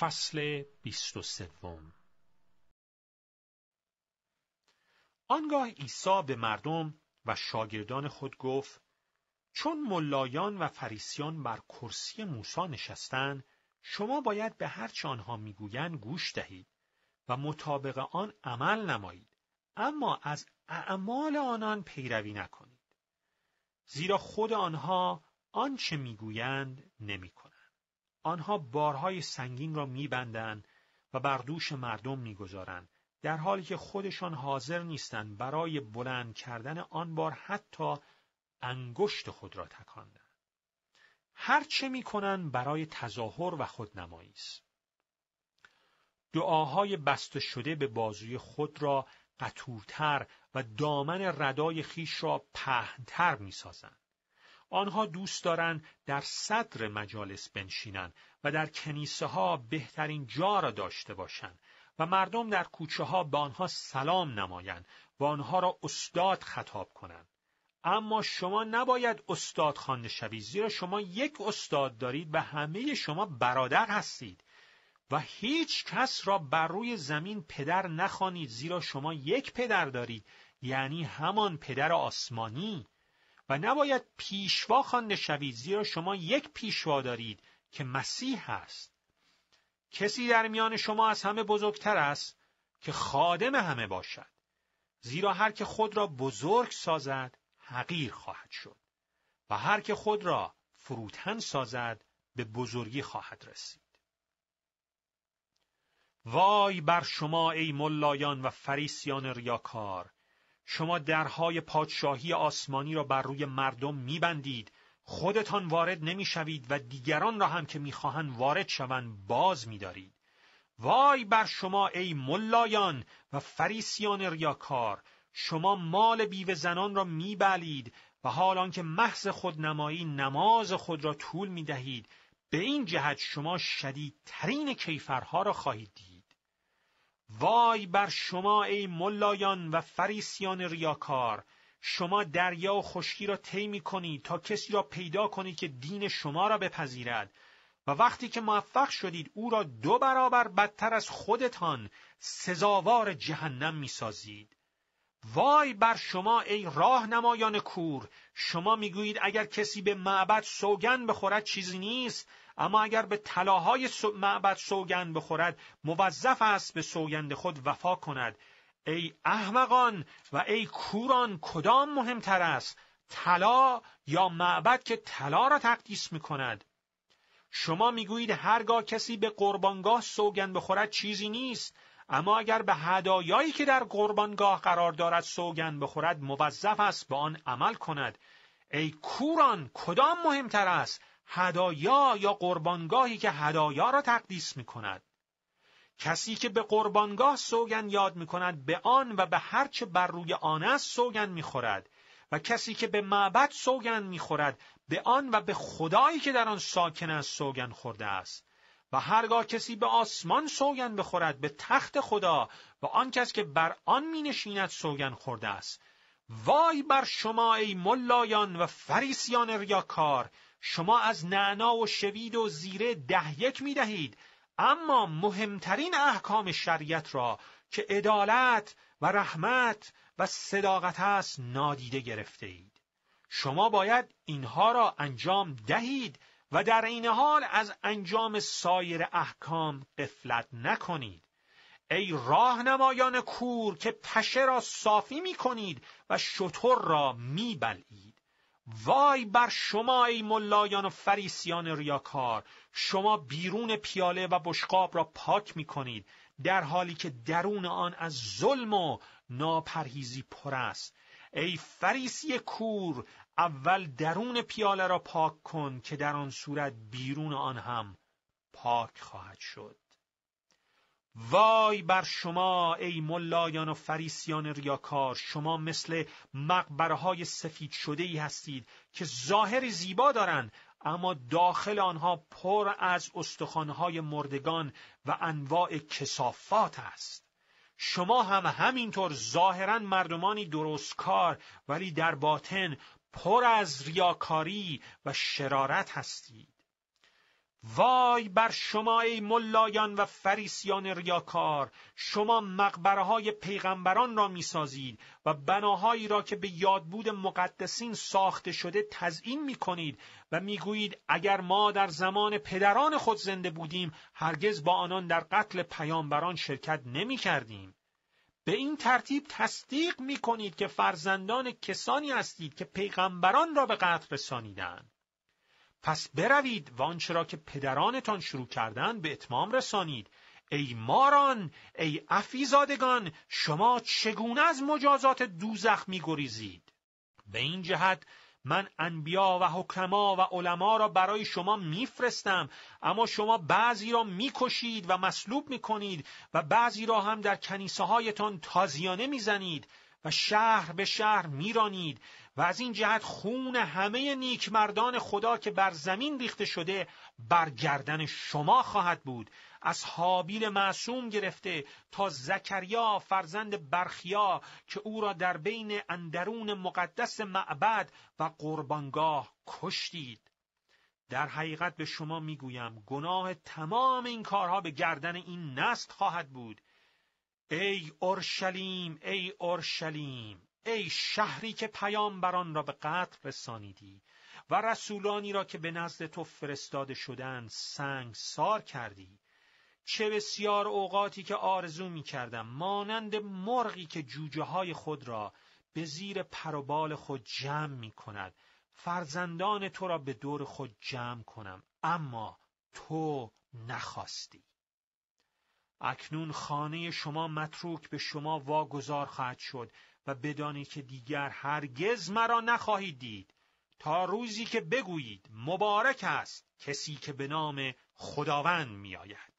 فصل بیست و آنگاه عیسی به مردم و شاگردان خود گفت چون ملایان و فریسیان بر کرسی موسا نشستند شما باید به هر چه آنها میگویند گوش دهید و مطابق آن عمل نمایید اما از اعمال آنان پیروی نکنید زیرا خود آنها آنچه میگویند نمیکنند آنها بارهای سنگین را میبندند و بر دوش مردم میگذارند در حالی که خودشان حاضر نیستند برای بلند کردن آن بار حتی انگشت خود را تکان دهند هر چه میکنند برای تظاهر و خودنمایی است دعاهای بسته شده به بازوی خود را قطورتر و دامن ردای خیش را پهنتر میسازند آنها دوست دارند در صدر مجالس بنشینند و در کنیسه ها بهترین جا را داشته باشند و مردم در کوچه ها به آنها سلام نمایند و آنها را استاد خطاب کنند. اما شما نباید استاد خوانده شوید زیرا شما یک استاد دارید و همه شما برادر هستید و هیچ کس را بر روی زمین پدر نخوانید زیرا شما یک پدر دارید یعنی همان پدر آسمانی و نباید پیشوا خوانده شوید زیرا شما یک پیشوا دارید که مسیح است کسی در میان شما از همه بزرگتر است که خادم همه باشد زیرا هر که خود را بزرگ سازد حقیر خواهد شد و هر که خود را فروتن سازد به بزرگی خواهد رسید وای بر شما ای ملایان و فریسیان ریاکار شما درهای پادشاهی آسمانی را بر روی مردم میبندید خودتان وارد نمیشوید و دیگران را هم که میخواهند وارد شوند باز میدارید وای بر شما ای ملایان و فریسیان ریاکار شما مال بیوه زنان را میبلید و حال آنکه محض خودنمایی نماز خود را طول میدهید به این جهت شما شدیدترین کیفرها را خواهید دید وای بر شما ای ملایان و فریسیان ریاکار شما دریا و خشکی را طی میکنید تا کسی را پیدا کنید که دین شما را بپذیرد و وقتی که موفق شدید او را دو برابر بدتر از خودتان سزاوار جهنم میسازید وای بر شما ای راهنمایان کور شما میگویید اگر کسی به معبد سوگن بخورد چیزی نیست اما اگر به طلاهای معبد سوگن بخورد موظف است به سوگند خود وفا کند ای احمقان و ای کوران کدام مهمتر است طلا یا معبد که طلا را تقدیس میکند شما میگویید هرگاه کسی به قربانگاه سوگن بخورد چیزی نیست اما اگر به هدایایی که در قربانگاه قرار دارد سوگن بخورد موظف است به آن عمل کند ای کوران کدام مهمتر است هدایا یا قربانگاهی که هدایا را تقدیس می کند کسی که به قربانگاه سوگن یاد می کند به آن و به هرچه بر روی آن است سوگن می خورد و کسی که به معبد سوگن می خورد به آن و به خدایی که در آن ساکن است سوگن خورده است و هرگاه کسی به آسمان سوگن بخورد به تخت خدا و آن کس که بر آن می نشیند سوگن خورده است وای بر شما ای ملایان و فریسیان ریاکار شما از نعنا و شوید و زیره ده یک می دهید اما مهمترین احکام شریعت را که عدالت و رحمت و صداقت است نادیده گرفته اید شما باید اینها را انجام دهید و در این حال از انجام سایر احکام قفلت نکنید ای راهنمایان کور که پشه را صافی می کنید و شطور را می بلید. وای بر شما ای ملایان و فریسیان ریاکار شما بیرون پیاله و بشقاب را پاک می کنید در حالی که درون آن از ظلم و ناپرهیزی پر است ای فریسی کور اول درون پیاله را پاک کن که در آن صورت بیرون آن هم پاک خواهد شد وای بر شما ای ملایان و فریسیان ریاکار شما مثل مقبرهای سفید شده ای هستید که ظاهر زیبا دارند اما داخل آنها پر از استخوانهای مردگان و انواع کسافات است شما هم همینطور ظاهرا مردمانی درستکار ولی در باطن پر از ریاکاری و شرارت هستید وای بر شما ای ملایان و فریسیان ریاکار شما مقبره های پیغمبران را میسازید و بناهایی را که به یادبود مقدسین ساخته شده تزئین می کنید و میگویید اگر ما در زمان پدران خود زنده بودیم هرگز با آنان در قتل پیامبران شرکت نمی کردیم. به این ترتیب تصدیق می کنید که فرزندان کسانی هستید که پیغمبران را به قتل رسانیدند. پس بروید و آنچه که پدرانتان شروع کردن به اتمام رسانید ای ماران ای افیزادگان شما چگونه از مجازات دوزخ میگریزید به این جهت من انبیا و حکما و علما را برای شما میفرستم اما شما بعضی را میکشید و مصلوب میکنید و بعضی را هم در کنیسه هایتان تازیانه میزنید و شهر به شهر میرانید و از این جهت خون همه نیکمردان خدا که بر زمین ریخته شده بر گردن شما خواهد بود از حابیل معصوم گرفته تا زکریا فرزند برخیا که او را در بین اندرون مقدس معبد و قربانگاه کشتید در حقیقت به شما میگویم گناه تمام این کارها به گردن این نست خواهد بود ای اورشلیم ای اورشلیم ای شهری که پیامبران را به قتل رسانیدی و رسولانی را که به نزد تو فرستاده شدند سنگ سار کردی چه بسیار اوقاتی که آرزو می کردم مانند مرغی که جوجه های خود را به زیر پروبال خود جمع می کند فرزندان تو را به دور خود جمع کنم اما تو نخواستی اکنون خانه شما متروک به شما واگذار خواهد شد و بدانید که دیگر هرگز مرا نخواهید دید تا روزی که بگویید مبارک است کسی که به نام خداوند میآید